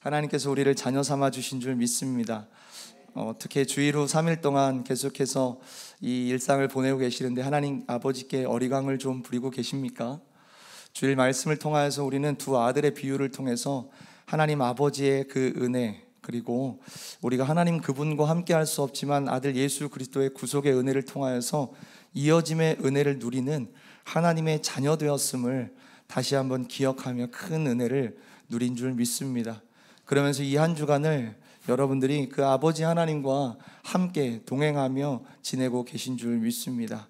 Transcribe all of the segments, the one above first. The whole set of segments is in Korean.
하나님께서 우리를 자녀 삼아 주신 줄 믿습니다. 어, 특히 주일 후 3일 동안 계속해서 이 일상을 보내고 계시는데 하나님 아버지께 어리광을 좀 부리고 계십니까? 주일 말씀을 통하여서 우리는 두 아들의 비유를 통해서 하나님 아버지의 그 은혜 그리고 우리가 하나님 그분과 함께 할 수 없지만 아들 예수 그리스도의 구속의 은혜를 통하여서 이어짐의 은혜를 누리는 하나님의 자녀 되었음을 다시 한번 기억하며 큰 은혜를 누린 줄 믿습니다. 그러면서 이 한 주간을 여러분들이 그 아버지 하나님과 함께 동행하며 지내고 계신 줄 믿습니다.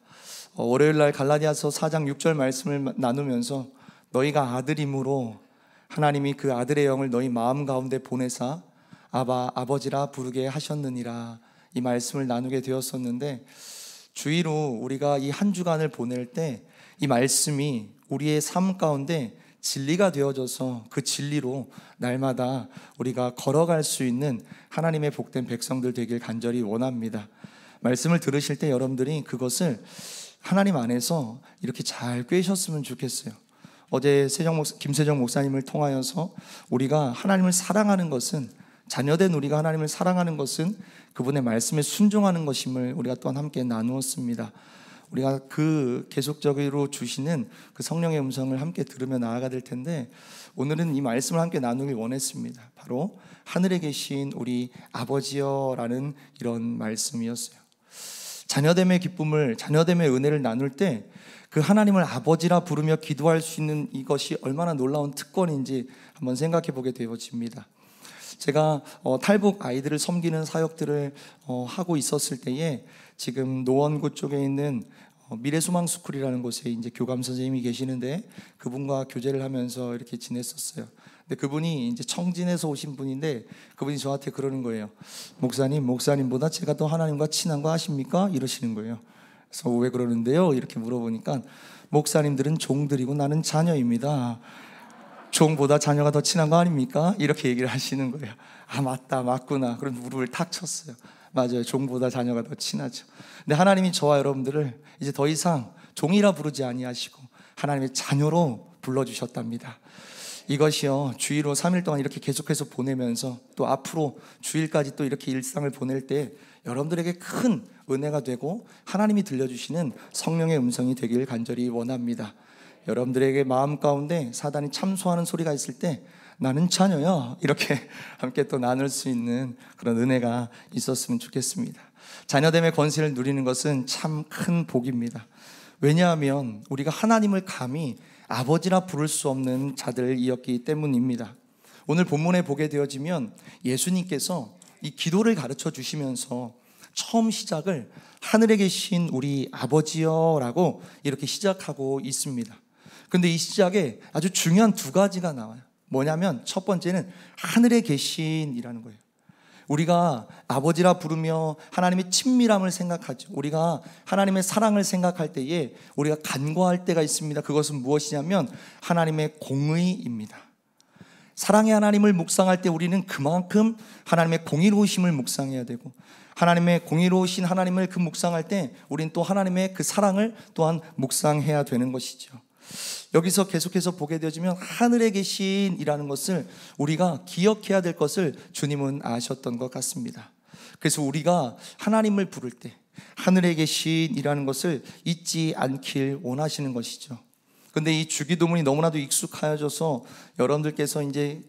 어, 월요일 날 갈라디아서 4장 6절 말씀을 나누면서 너희가 아들임으로 하나님이 그 아들의 영을 너희 마음 가운데 보내사 아바 아버지라 부르게 하셨느니라 이 말씀을 나누게 되었었는데 주의로 우리가 이 한 주간을 보낼 때 이 말씀이 우리의 삶 가운데 진리가 되어져서 그 진리로 날마다 우리가 걸어갈 수 있는 하나님의 복된 백성들 되길 간절히 원합니다. 말씀을 들으실 때 여러분들이 그것을 하나님 안에서 이렇게 잘 꿰셨으면 좋겠어요. 어제 세정 목사, 김세정 목사님을 통하여서 우리가 하나님을 사랑하는 것은 자녀된 우리가 하나님을 사랑하는 것은 그분의 말씀에 순종하는 것임을 우리가 또한 함께 나누었습니다. 우리가 그 계속적으로 주시는 그 성령의 음성을 함께 들으며 나아가 될 텐데 오늘은 이 말씀을 함께 나누길 원했습니다. 바로 하늘에 계신 우리 아버지여라는 이런 말씀이었어요. 자녀됨의 기쁨을 자녀됨의 은혜를 나눌 때 그 하나님을 아버지라 부르며 기도할 수 있는 이것이 얼마나 놀라운 특권인지 한번 생각해 보게 되어집니다. 제가 어, 탈북 아이들을 섬기는 사역들을 어, 하고 있었을 때에 지금 노원구 쪽에 있는 어, 미래소망스쿨이라는 곳에 이제 교감 선생님이 계시는데 그분과 교제를 하면서 이렇게 지냈었어요. 근데 그분이 이제 청진에서 오신 분인데 그분이 저한테 그러는 거예요. 목사님, 목사님보다 제가 더 하나님과 친한 거 아십니까? 이러시는 거예요. 그래서 어, 왜 그러는데요? 이렇게 물어보니까 목사님들은 종들이고 나는 자녀입니다. 종보다 자녀가 더 친한 거 아닙니까? 이렇게 얘기를 하시는 거예요. 아, 맞다, 맞구나. 그런 무릎을 탁 쳤어요. 맞아요. 종보다 자녀가 더 친하죠. 근데 하나님이 저와 여러분들을 이제 더 이상 종이라 부르지 아니하시고 하나님의 자녀로 불러주셨답니다. 이것이요 주일로 3일 동안 이렇게 계속해서 보내면서 또 앞으로 주일까지 또 이렇게 일상을 보낼 때 여러분들에게 큰 은혜가 되고 하나님이 들려주시는 성령의 음성이 되길 간절히 원합니다. 여러분들에게 마음 가운데 사단이 참소하는 소리가 있을 때 나는 자녀야. 이렇게 함께 또 나눌 수 있는 그런 은혜가 있었으면 좋겠습니다. 자녀됨의 권세를 누리는 것은 참 큰 복입니다. 왜냐하면 우리가 하나님을 감히 아버지라 부를 수 없는 자들이었기 때문입니다. 오늘 본문에 보게 되어지면 예수님께서 이 기도를 가르쳐 주시면서 처음 시작을 하늘에 계신 우리 아버지여 라고 이렇게 시작하고 있습니다. 근데 이 시작에 아주 중요한 두 가지가 나와요. 뭐냐면 첫 번째는 하늘에 계신이라는 거예요. 우리가 아버지라 부르며 하나님의 친밀함을 생각하죠. 우리가 하나님의 사랑을 생각할 때에 우리가 간과할 때가 있습니다. 그것은 무엇이냐면 하나님의 공의입니다. 사랑의 하나님을 묵상할 때 우리는 그만큼 하나님의 공의로우심을 묵상해야 되고 하나님의 공의로우신 하나님을 그 묵상할 때 우리는 또 하나님의 그 사랑을 또한 묵상해야 되는 것이죠. 여기서 계속해서 보게 되어지면 하늘에 계신이라는 것을 우리가 기억해야 될 것을 주님은 아셨던 것 같습니다. 그래서 우리가 하나님을 부를 때 하늘에 계신이라는 것을 잊지 않길 원하시는 것이죠. 근데 이 주기도문이 너무나도 익숙하여져서 여러분들께서 이제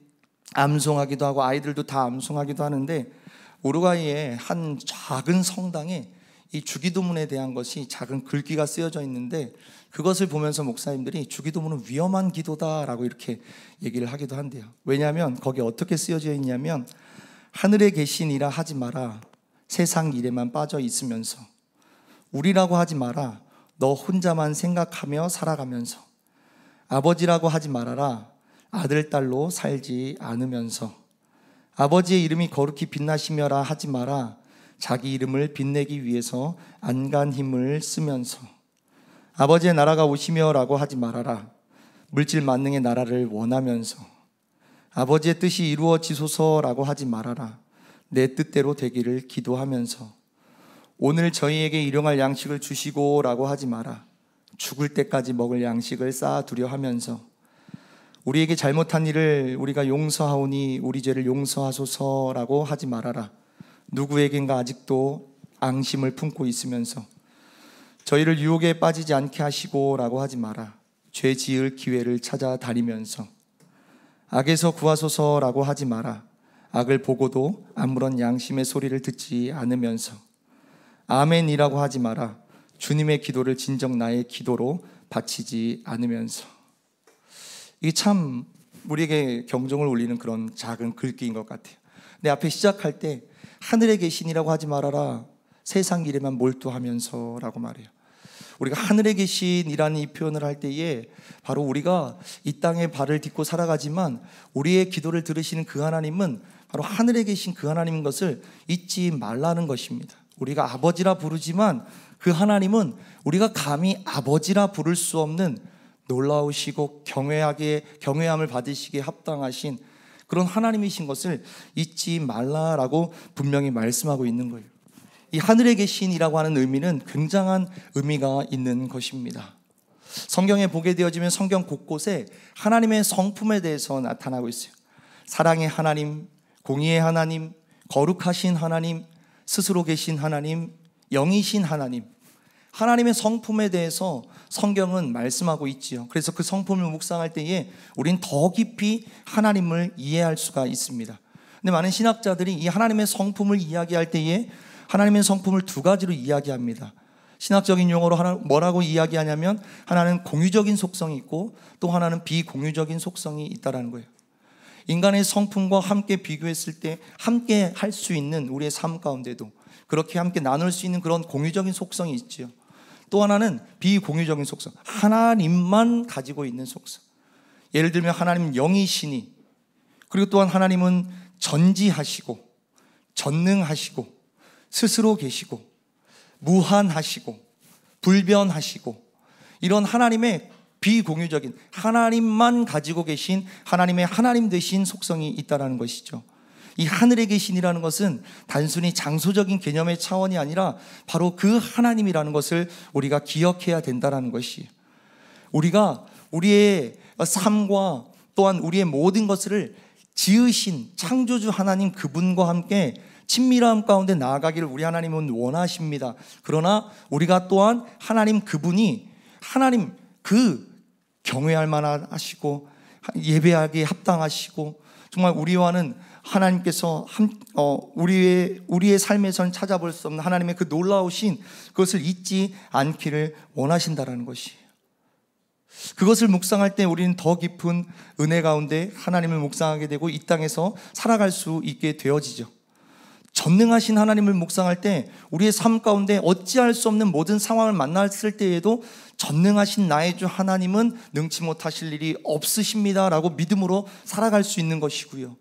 암송하기도 하고 아이들도 다 암송하기도 하는데 우루과이의 한 작은 성당에 이 주기도문에 대한 것이 작은 글귀가 쓰여져 있는데 그것을 보면서 목사님들이 주기도문은 위험한 기도다라고 이렇게 얘기를 하기도 한대요. 왜냐하면 거기 어떻게 쓰여져 있냐면 하늘에 계신이라 하지 마라. 세상 일에만 빠져 있으면서 우리라고 하지 마라. 너 혼자만 생각하며 살아가면서 아버지라고 하지 말아라. 아들 딸로 살지 않으면서 아버지의 이름이 거룩히 빛나시며라 하지 마라. 자기 이름을 빛내기 위해서 안간 힘을 쓰면서 아버지의 나라가 오시며라고 하지 말아라. 물질 만능의 나라를 원하면서 아버지의 뜻이 이루어지소서라고 하지 말아라. 내 뜻대로 되기를 기도하면서 오늘 저희에게 일용할 양식을 주시고라고 하지 마라. 죽을 때까지 먹을 양식을 쌓아 두려 하면서 우리에게 잘못한 일을 우리가 용서하오니 우리 죄를 용서하소서라고 하지 말아라. 누구에겐가 아직도 앙심을 품고 있으면서 저희를 유혹에 빠지지 않게 하시고라고 하지 마라. 죄 지을 기회를 찾아다니면서 악에서 구하소서라고 하지 마라. 악을 보고도 아무런 양심의 소리를 듣지 않으면서 아멘이라고 하지 마라. 주님의 기도를 진정 나의 기도로 바치지 않으면서 이게 참 우리에게 경종을 울리는 그런 작은 글귀인 것 같아요. 내 앞에 시작할 때 하늘에 계신이라고 하지 말아라. 세상 일에만 몰두하면서라고 말해요. 우리가 하늘에 계신이라는 이 표현을 할 때에 바로 우리가 이 땅에 발을 딛고 살아가지만 우리의 기도를 들으시는 그 하나님은 바로 하늘에 계신 그 하나님인 것을 잊지 말라는 것입니다. 우리가 아버지라 부르지만 그 하나님은 우리가 감히 아버지라 부를 수 없는 놀라우시고 경외하게 경외함을 받으시기에 합당하신 그런 하나님이신 것을 잊지 말라라고 분명히 말씀하고 있는 거예요. 이 하늘에 계신이라고 하는 의미는 굉장한 의미가 있는 것입니다. 성경에 보게 되어지면 성경 곳곳에 하나님의 성품에 대해서 나타나고 있어요. 사랑의 하나님, 공의의 하나님, 거룩하신 하나님, 스스로 계신 하나님, 영이신 하나님. 하나님의 성품에 대해서 성경은 말씀하고 있지요. 그래서 그 성품을 묵상할 때에 우린 더 깊이 하나님을 이해할 수가 있습니다. 근데 많은 신학자들이 이 하나님의 성품을 이야기할 때에 하나님의 성품을 두 가지로 이야기합니다. 신학적인 용어로 하나 뭐라고 이야기하냐면 하나는 공유적인 속성이 있고 또 하나는 비공유적인 속성이 있다라는 거예요. 인간의 성품과 함께 비교했을 때 함께 할 수 있는 우리의 삶 가운데도 그렇게 함께 나눌 수 있는 그런 공유적인 속성이 있지요. 또 하나는 비공유적인 속성. 하나님만 가지고 있는 속성. 예를 들면 하나님은 영이시니 그리고 또한 하나님은 전지하시고 전능하시고 스스로 계시고 무한하시고 불변하시고 이런 하나님의 비공유적인 하나님만 가지고 계신 하나님의 하나님 되신 속성이 있다라는 것이죠. 이 하늘의 계신이라는 것은 단순히 장소적인 개념의 차원이 아니라 바로 그 하나님이라는 것을 우리가 기억해야 된다라는 것이 우리가 우리의 삶과 또한 우리의 모든 것을 지으신 창조주 하나님 그분과 함께 친밀함 가운데 나아가기를 우리 하나님은 원하십니다. 그러나 우리가 또한 하나님 그분이 하나님 그 경외할 만하시고 예배하기에 합당하시고 정말 우리와는 하나님께서 한, 어, 우리의 우리의 삶에서는 찾아볼 수 없는 하나님의 그 놀라우신 그것을 잊지 않기를 원하신다라는 것이 그것을 묵상할 때 우리는 더 깊은 은혜 가운데 하나님을 묵상하게 되고 이 땅에서 살아갈 수 있게 되어지죠. 전능하신 하나님을 묵상할 때 우리의 삶 가운데 어찌할 수 없는 모든 상황을 만났을 때에도 전능하신 나의 주 하나님은 능치 못하실 일이 없으십니다라고 믿음으로 살아갈 수 있는 것이고요.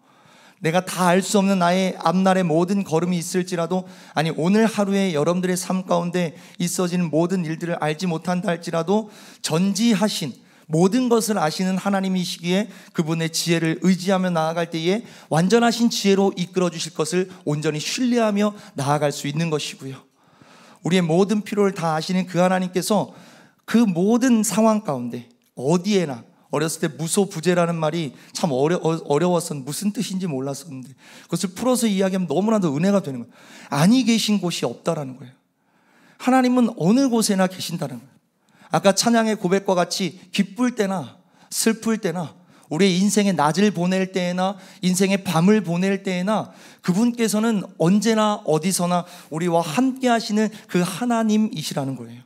내가 다 알 수 없는 나의 앞날의 모든 걸음이 있을지라도 아니 오늘 하루에 여러분들의 삶 가운데 있어지는 모든 일들을 알지 못한다 할지라도 전지하신 모든 것을 아시는 하나님이시기에 그분의 지혜를 의지하며 나아갈 때에 완전하신 지혜로 이끌어 주실 것을 온전히 신뢰하며 나아갈 수 있는 것이고요. 우리의 모든 필요를 다 아시는 그 하나님께서 그 모든 상황 가운데 어디에나 어렸을 때 무소부재라는 말이 참 어려, 어, 어려웠었는데 무슨 뜻인지 몰랐었는데 그것을 풀어서 이야기하면 너무나도 은혜가 되는 거예요. 아니 계신 곳이 없다라는 거예요. 하나님은 어느 곳에나 계신다는 거예요. 아까 찬양의 고백과 같이 기쁠 때나 슬플 때나 우리의 인생의 낮을 보낼 때나 인생의 밤을 보낼 때나 그분께서는 언제나 어디서나 우리와 함께 하시는 그 하나님이시라는 거예요.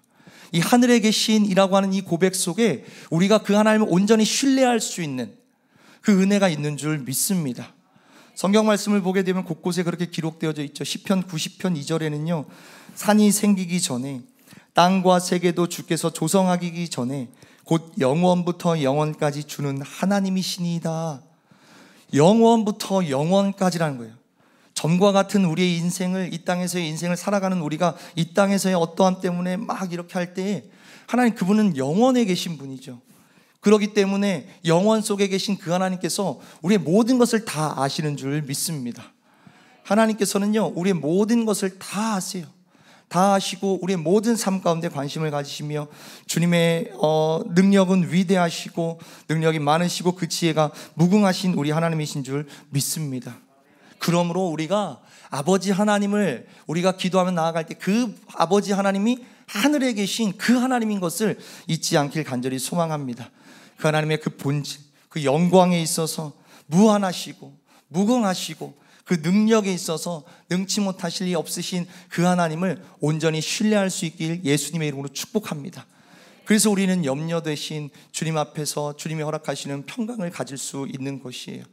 이 하늘에 계신이라고 하는 이 고백 속에 우리가 그 하나님을 온전히 신뢰할 수 있는 그 은혜가 있는 줄 믿습니다. 성경 말씀을 보게 되면 곳곳에 그렇게 기록되어져 있죠. 1 0편 90편 2절에는요. 산이 생기기 전에 땅과 세계도 주께서 조성하기 전에 곧 영원부터 영원까지 주는 하나님이시니이다. 영원부터 영원까지라는 거예요. 점과 같은 우리의 인생을 이 땅에서의 인생을 살아가는 우리가 이 땅에서의 어떠함 때문에 막 이렇게 할 때에 하나님 그분은 영원에 계신 분이죠. 그러기 때문에 영원 속에 계신 그 하나님께서 우리의 모든 것을 다 아시는 줄 믿습니다. 하나님께서는요, 우리의 모든 것을 다 아세요. 다 아시고 우리의 모든 삶 가운데 관심을 가지시며 주님의 어, 능력은 위대하시고 능력이 많으시고 그 지혜가 무궁하신 우리 하나님이신 줄 믿습니다. 그러므로 우리가 아버지 하나님을 우리가 기도하면 나아갈 때 그 아버지 하나님이 하늘에 계신 그 하나님인 것을 잊지 않길 간절히 소망합니다. 그 하나님의 그 본질, 그 영광에 있어서 무한하시고 무궁하시고 그 능력에 있어서 능치 못하실 리 없으신 그 하나님을 온전히 신뢰할 수 있길 예수님의 이름으로 축복합니다. 그래서 우리는 염려 대신 주님 앞에서 주님이 허락하시는 평강을 가질 수 있는 것이에요.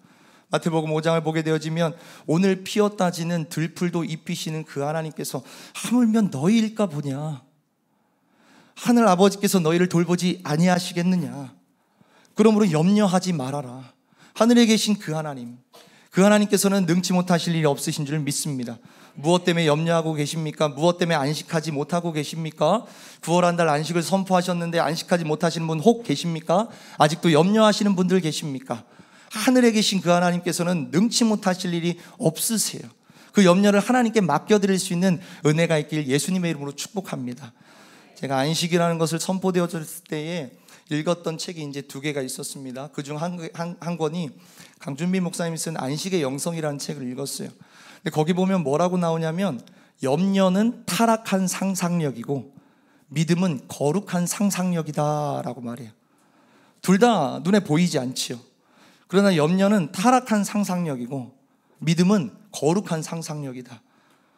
마태복음 5장을 보게 되어지면 오늘 피었다지는 들풀도 입히시는 그 하나님께서 하물며 너희일까 보냐. 하늘 아버지께서 너희를 돌보지 아니하시겠느냐. 그러므로 염려하지 말아라. 하늘에 계신 그 하나님, 그 하나님께서는 능치 못하실 일이 없으신 줄 믿습니다. 무엇 때문에 염려하고 계십니까? 무엇 때문에 안식하지 못하고 계십니까? 9월 한 달 안식을 선포하셨는데 안식하지 못하시는 분 혹 계십니까? 아직도 염려하시는 분들 계십니까? 하늘에 계신 그 하나님께서는 능치 못하실 일이 없으세요. 그 염려를 하나님께 맡겨드릴 수 있는 은혜가 있길 예수님의 이름으로 축복합니다. 제가 안식이라는 것을 선포되어졌을 때에 읽었던 책이 이제 두 개가 있었습니다. 그 중 한, 한, 한 권이 강준비 목사님이 쓴 안식의 영성이라는 책을 읽었어요. 근데 거기 보면 뭐라고 나오냐면 염려는 타락한 상상력이고 믿음은 거룩한 상상력이다라고 말해요. 둘 다 눈에 보이지 않지요. 그러나 염려는 타락한 상상력이고 믿음은 거룩한 상상력이다.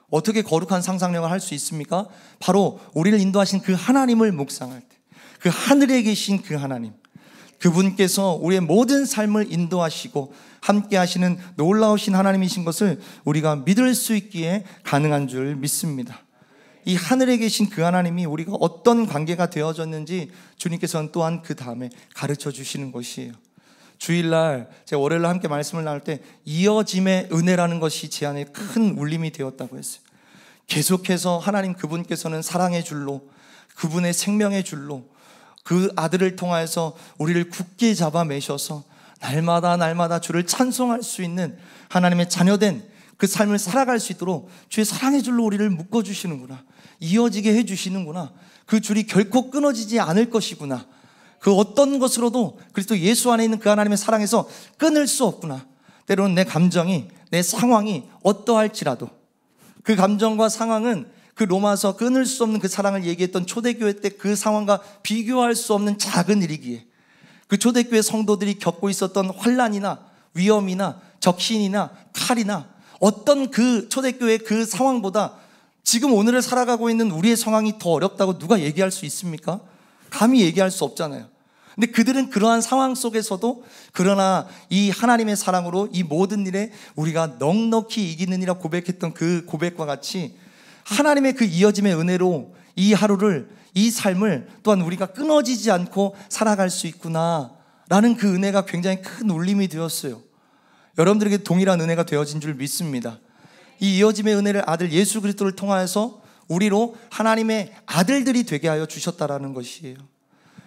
어떻게 거룩한 상상력을 할 수 있습니까? 바로 우리를 인도하신 그 하나님을 묵상할 때. 그 하늘에 계신 그 하나님. 그분께서 우리의 모든 삶을 인도하시고 함께 하시는 놀라우신 하나님이신 것을 우리가 믿을 수 있기에 가능한 줄 믿습니다. 이 하늘에 계신 그 하나님이 우리가 어떤 관계가 되어졌는지 주님께서는 또한 그 다음에 가르쳐 주시는 것이에요. 주일날 제가 월요일날 함께 말씀을 나눌 때 이어짐의 은혜라는 것이 제 안에 큰 울림이 되었다고 했어요. 계속해서 하나님 그분께서는 사랑의 줄로 그분의 생명의 줄로 그 아들을 통하여서 우리를 굳게 잡아매셔서 날마다 날마다 주를 찬송할 수 있는 하나님의 자녀된 그 삶을 살아갈 수 있도록 주의 사랑의 줄로 우리를 묶어주시는구나. 이어지게 해주시는구나. 그 줄이 결코 끊어지지 않을 것이구나. 그 어떤 것으로도 그리스도 예수 안에 있는 그 하나님의 사랑에서 끊을 수 없구나. 때로는 내 감정이, 내 상황이 어떠할지라도 그 감정과 상황은 그 로마서 끊을 수 없는 그 사랑을 얘기했던 초대교회 때 그 상황과 비교할 수 없는 작은 일이기에 그 초대교회 성도들이 겪고 있었던 환란이나 위험이나 적신이나 칼이나 어떤 그 초대교회 그 상황보다 지금 오늘을 살아가고 있는 우리의 상황이 더 어렵다고 누가 얘기할 수 있습니까? 감히 얘기할 수 없잖아요. 근데 그들은 그러한 상황 속에서도 그러나 이 하나님의 사랑으로 이 모든 일에 우리가 넉넉히 이기느니라 고백했던 그 고백과 같이 하나님의 그 이어짐의 은혜로 이 하루를 이 삶을 또한 우리가 끊어지지 않고 살아갈 수 있구나 라는 그 은혜가 굉장히 큰 울림이 되었어요. 여러분들에게 동일한 은혜가 되어진 줄 믿습니다. 이 이어짐의 은혜를 아들 예수 그리스도를 통하여서 우리로 하나님의 아들들이 되게 하여 주셨다라는 것이에요.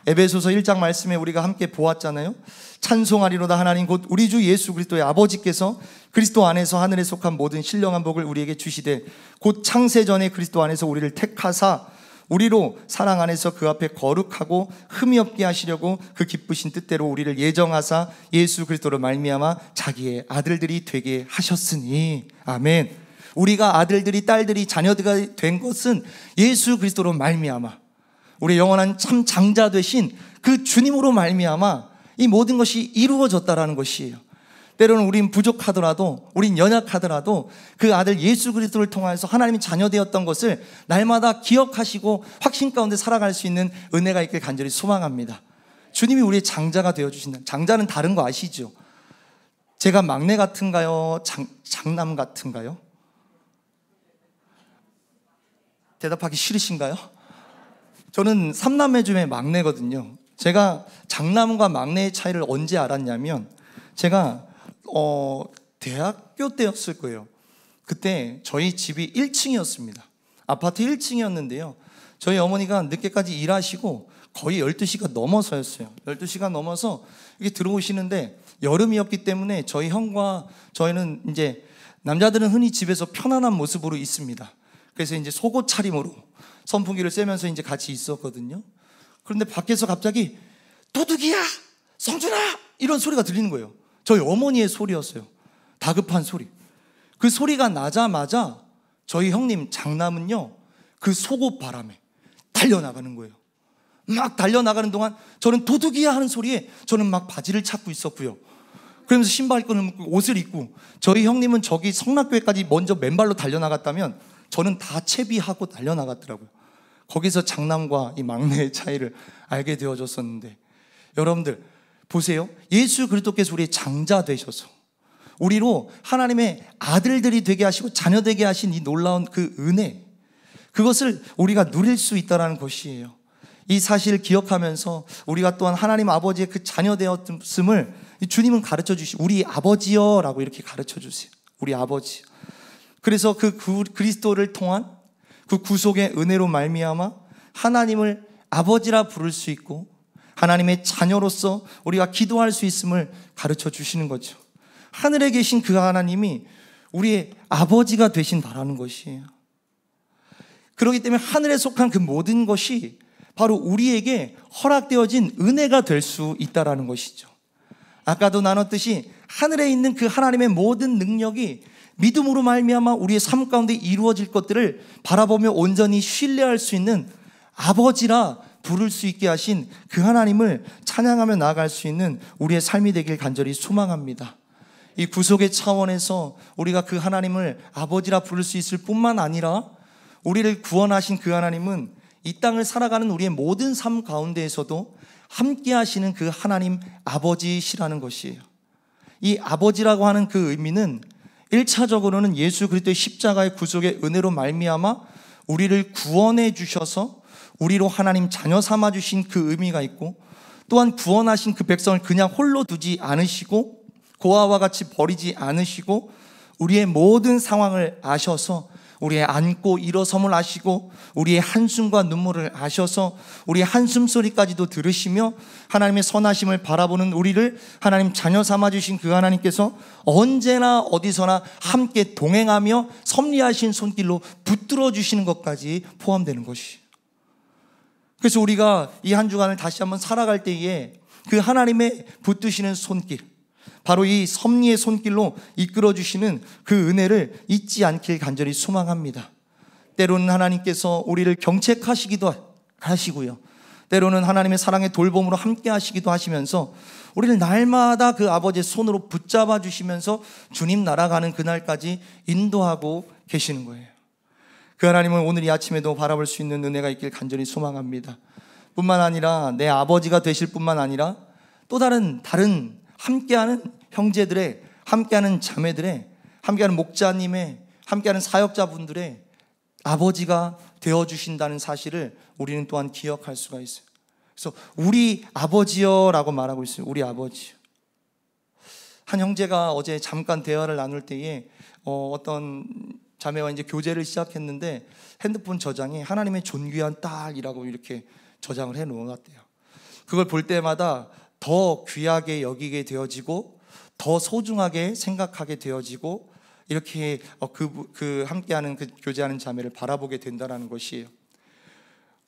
에베소서 1장 말씀에 우리가 함께 보았잖아요. 찬송하리로다 하나님 곧 우리 주 예수 그리스도의 아버지께서 그리스도 안에서 하늘에 속한 모든 신령한 복을 우리에게 주시되 곧 창세 전에 그리스도 안에서 우리를 택하사 우리로 사랑 안에서 그 앞에 거룩하고 흠이 없게 하시려고 그 기쁘신 뜻대로 우리를 예정하사 예수 그리스도로 말미암아 자기의 아들들이 되게 하셨으니 아멘. 우리가 아들들이 딸들이 자녀들이 된 것은 예수 그리스도로 말미암아 우리 영원한 참 장자 되신 그 주님으로 말미암아 이 모든 것이 이루어졌다라는 것이에요. 때로는 우린 부족하더라도, 우린 연약하더라도 그 아들 예수 그리스도를 통해서 하나님이 자녀 되었던 것을 날마다 기억하시고 확신 가운데 살아갈 수 있는 은혜가 있길 간절히 소망합니다. 주님이 우리의 장자가 되어 주신다. 장자는 다른 거 아시죠? 제가 막내 같은가요? 장, 장남 같은가요? 대답하기 싫으신가요? 저는 삼남매 중에 막내거든요. 제가 장남과 막내의 차이를 언제 알았냐면 제가 어 대학교 때였을 거예요. 그때 저희 집이 1층이었습니다. 아파트 1층이었는데요. 저희 어머니가 늦게까지 일하시고 거의 12시가 넘어서였어요. 12시가 넘어서 이게 들어오시는데 여름이었기 때문에 저희 형과 저희는 이제 남자들은 흔히 집에서 편안한 모습으로 있습니다. 그래서 이제 속옷 차림으로 선풍기를 쐬면서 이제 같이 있었거든요. 그런데 밖에서 갑자기 도둑이야! 성준아! 이런 소리가 들리는 거예요. 저희 어머니의 소리였어요. 다급한 소리. 그 소리가 나자마자 저희 형님 장남은요, 그 속옷 바람에 달려나가는 거예요. 막 달려나가는 동안 저는 도둑이야 하는 소리에 저는 막 바지를 찾고 있었고요. 그러면서 신발 끊고 옷을 입고 저희 형님은 저기 성락교회까지 먼저 맨발로 달려나갔다면 저는 다 채비하고 달려나갔더라고요. 거기서 장남과 이 막내의 차이를 알게 되어졌었는데 여러분들 보세요. 예수 그리스도께서 우리의 장자 되셔서 우리로 하나님의 아들들이 되게 하시고 자녀 되게 하신 이 놀라운 그 은혜 그것을 우리가 누릴 수있다는 것이에요. 이 사실을 기억하면서 우리가 또한 하나님 아버지의 그 자녀 되었음을 주님은 가르쳐 주시 우리 아버지여라고 이렇게 가르쳐 주세요. 우리 아버지. 그래서 그 그리스도를 통한 그 구속의 은혜로 말미암아 하나님을 아버지라 부를 수 있고 하나님의 자녀로서 우리가 기도할 수 있음을 가르쳐 주시는 거죠. 하늘에 계신 그 하나님이 우리의 아버지가 되신다라는 것이에요. 그렇기 때문에 하늘에 속한 그 모든 것이 바로 우리에게 허락되어진 은혜가 될 수 있다라는 것이죠. 아까도 나눴듯이 하늘에 있는 그 하나님의 모든 능력이 믿음으로 말미암아 우리의 삶 가운데 이루어질 것들을 바라보며 온전히 신뢰할 수 있는 아버지라 부를 수 있게 하신 그 하나님을 찬양하며 나아갈 수 있는 우리의 삶이 되길 간절히 소망합니다. 이 구속의 차원에서 우리가 그 하나님을 아버지라 부를 수 있을 뿐만 아니라 우리를 구원하신 그 하나님은 이 땅을 살아가는 우리의 모든 삶 가운데에서도 함께 하시는 그 하나님 아버지시라는 것이에요. 이 아버지라고 하는 그 의미는 1차적으로는 예수 그리스도의 십자가의 구속의 은혜로 말미암아 우리를 구원해 주셔서 우리로 하나님 자녀 삼아 주신 그 의미가 있고 또한 구원하신 그 백성을 그냥 홀로 두지 않으시고 고아와 같이 버리지 않으시고 우리의 모든 상황을 아셔서 우리의 안고 일어섬을 아시고 우리의 한숨과 눈물을 아셔서 우리의 한숨 소리까지도 들으시며 하나님의 선하심을 바라보는 우리를 하나님 자녀 삼아 주신 그 하나님께서 언제나 어디서나 함께 동행하며 섭리하신 손길로 붙들어 주시는 것까지 포함되는 것이. 그래서 우리가 이 한 주간을 다시 한번 살아갈 때에 그 하나님의 붙드시는 손길 바로 이 섭리의 손길로 이끌어 주시는 그 은혜를 잊지 않길 간절히 소망합니다. 때로는 하나님께서 우리를 경책하시기도 하시고요. 때로는 하나님의 사랑의 돌봄으로 함께 하시기도 하시면서 우리를 날마다 그 아버지의 손으로 붙잡아 주시면서 주님 날아가는 그날까지 인도하고 계시는 거예요. 그 하나님은 오늘 이 아침에도 바라볼 수 있는 은혜가 있길 간절히 소망합니다. 뿐만 아니라 내 아버지가 되실 뿐만 아니라 또 다른 다른 함께하는 형제들의, 함께하는 자매들의, 함께하는 목자님의, 함께하는 사역자분들의 아버지가 되어주신다는 사실을 우리는 또한 기억할 수가 있어요. 그래서 우리 아버지여 라고 말하고 있어요. 우리 아버지요. 한 형제가 어제 잠깐 대화를 나눌 때에 어, 떤 자매와 이제 교제를 시작했는데 핸드폰 저장에 하나님의 존귀한 딸이라고 이렇게 저장을 해 놓았대요. 그걸 볼 때마다 더 귀하게 여기게 되어지고 더 소중하게 생각하게 되어지고 이렇게 어, 그, 그 함께하는 그 교제하는 자매를 바라보게 된다는 것이에요.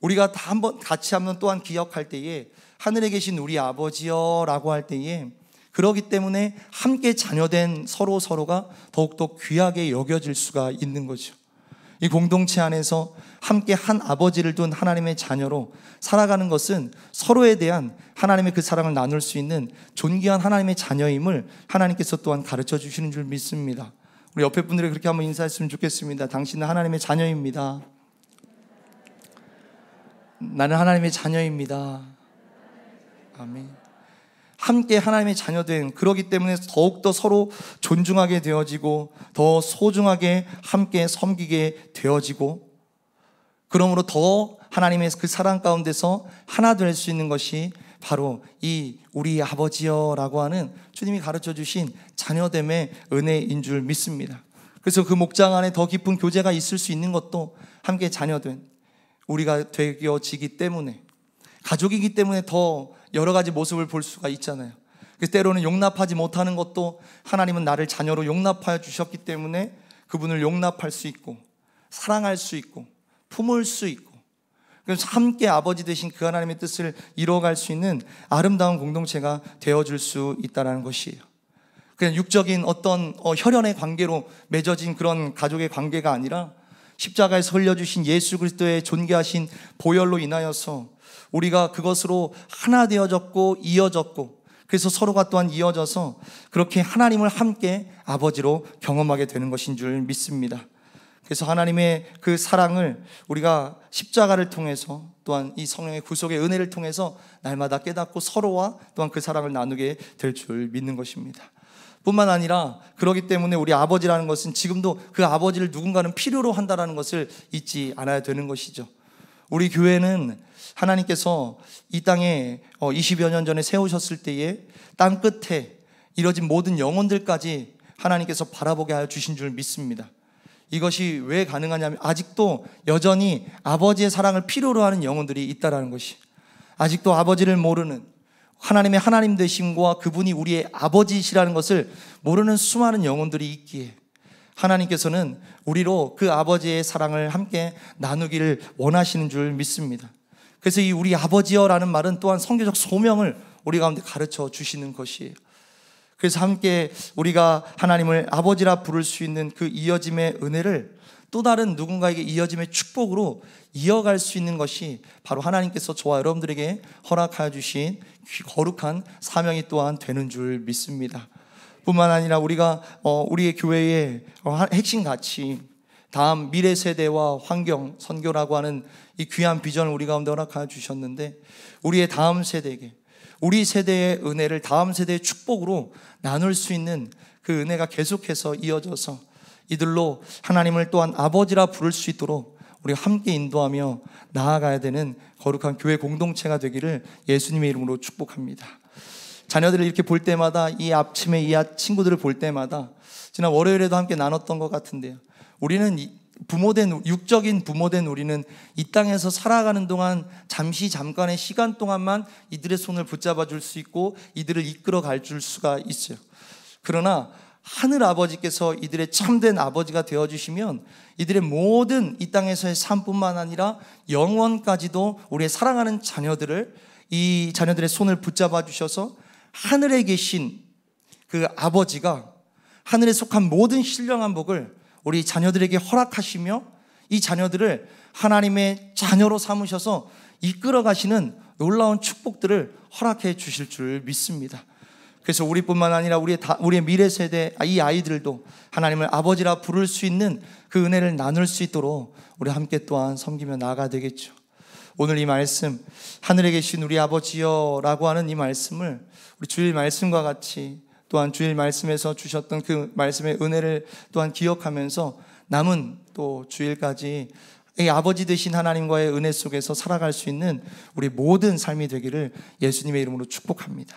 우리가 다 한번 같이 한번 또한 기억할 때에 하늘에 계신 우리 아버지여라고 할 때에 그러기 때문에 함께 자녀된 서로 서로가 더욱더 귀하게 여겨질 수가 있는 거죠. 이 공동체 안에서 함께 한 아버지를 둔 하나님의 자녀로 살아가는 것은 서로에 대한 하나님의 그 사랑을 나눌 수 있는 존귀한 하나님의 자녀임을 하나님께서 또한 가르쳐 주시는 줄 믿습니다. 우리 옆에 분들이 그렇게 한번 인사했으면 좋겠습니다. 당신은 하나님의 자녀입니다. 나는 하나님의 자녀입니다. 아멘. 함께 하나님의 자녀된 그러기 때문에 더욱더 서로 존중하게 되어지고 더 소중하게 함께 섬기게 되어지고 그러므로 더 하나님의 그 사랑 가운데서 하나 될 수 있는 것이 바로 이 우리 아버지여라고 하는 주님이 가르쳐 주신 자녀됨의 은혜인 줄 믿습니다. 그래서 그 목장 안에 더 깊은 교제가 있을 수 있는 것도 함께 자녀된 우리가 되어지기 때문에 가족이기 때문에 더 여러 가지 모습을 볼 수가 있잖아요. 그 때로는 용납하지 못하는 것도 하나님은 나를 자녀로 용납하여 주셨기 때문에 그분을 용납할 수 있고 사랑할 수 있고 품을 수 있고 그래서 함께 아버지 되신 그 하나님의 뜻을 이루어갈수 있는 아름다운 공동체가 되어줄 수 있다라는 것이에요. 그냥 육적인 어떤 어, 혈연의 관계로 맺어진 그런 가족의 관계가 아니라 십자가에 설려주신 예수 그리스도의 존귀하신 보혈로 인하여서 우리가 그것으로 하나 되어졌고 이어졌고 그래서 서로가 또한 이어져서 그렇게 하나님을 함께 아버지로 경험하게 되는 것인 줄 믿습니다. 그래서 하나님의 그 사랑을 우리가 십자가를 통해서 또한 이 성령의 구속의 은혜를 통해서 날마다 깨닫고 서로와 또한 그 사랑을 나누게 될 줄 믿는 것입니다. 뿐만 아니라 그러기 때문에 우리 아버지라는 것은 지금도 그 아버지를 누군가는 필요로 한다라는 것을 잊지 않아야 되는 것이죠. 우리 교회는 하나님께서 이 땅에 20여 어, 년 전에 세우셨을 때에 땅 끝에 이뤄진 모든 영혼들까지 하나님께서 바라보게 하여 주신 줄 믿습니다. 이것이 왜 가능하냐면 아직도 여전히 아버지의 사랑을 필요로 하는 영혼들이 있다라는 것이 아직도 아버지를 모르는 하나님의 하나님 되심과 그분이 우리의 아버지시라는 것을 모르는 수많은 영혼들이 있기에 하나님께서는 우리로 그 아버지의 사랑을 함께 나누기를 원하시는 줄 믿습니다. 그래서 이 우리 아버지여라는 말은 또한 성교적 소명을 우리 가운데 가르쳐 주시는 것이에요. 그래서 함께 우리가 하나님을 아버지라 부를 수 있는 그 이어짐의 은혜를 또 다른 누군가에게 이어짐의 축복으로 이어갈 수 있는 것이 바로 하나님께서 저와 여러분들에게 허락하여 주신 거룩한 사명이 또한 되는 줄 믿습니다. 뿐만 아니라 우리가 어, 우리의 교회의 어, 핵심 가치 다음 미래 세대와 환경, 선교라고 하는 이 귀한 비전을 우리 가운데 허락하여 주셨는데 우리의 다음 세대에게 우리 세대의 은혜를 다음 세대의 축복으로 나눌 수 있는 그 은혜가 계속해서 이어져서 이들로 하나님을 또한 아버지라 부를 수 있도록 우리 함께 인도하며 나아가야 되는 거룩한 교회 공동체가 되기를 예수님의 이름으로 축복합니다. 자녀들을 이렇게 볼 때마다 이 아침에 이 아, 친구들을 볼 때마다 지난 월요일에도 함께 나눴던 것 같은데요. 우리는 부모된 육적인 부모된 우리는 이 땅에서 살아가는 동안 잠시 잠깐의 시간 동안만 이들의 손을 붙잡아 줄 수 있고 이들을 이끌어 갈 줄 수가 있어요. 그러나 하늘 아버지께서 이들의 참된 아버지가 되어 주시면 이들의 모든 이 땅에서의 삶뿐만 아니라 영원까지도 우리의 사랑하는 자녀들을 이 자녀들의 손을 붙잡아 주셔서 하늘에 계신 그 아버지가 하늘에 속한 모든 신령한 복을 우리 자녀들에게 허락하시며 이 자녀들을 하나님의 자녀로 삼으셔서 이끌어 가시는 놀라운 축복들을 허락해 주실 줄 믿습니다. 그래서 우리뿐만 아니라 우리의, 다, 우리의 미래 세대, 아, 이 아이들도 하나님을 아버지라 부를 수 있는 그 은혜를 나눌 수 있도록 우리 함께 또한 섬기며 나아가 되겠죠. 오늘 이 말씀, 하늘에 계신 우리 아버지여 라고 하는 이 말씀을 우리 주일 말씀과 같이 또한 주일 말씀에서 주셨던 그 말씀의 은혜를 또한 기억하면서 남은 또 주일까지 아버지 되신 하나님과의 은혜 속에서 살아갈 수 있는 우리 모든 삶이 되기를 예수님의 이름으로 축복합니다.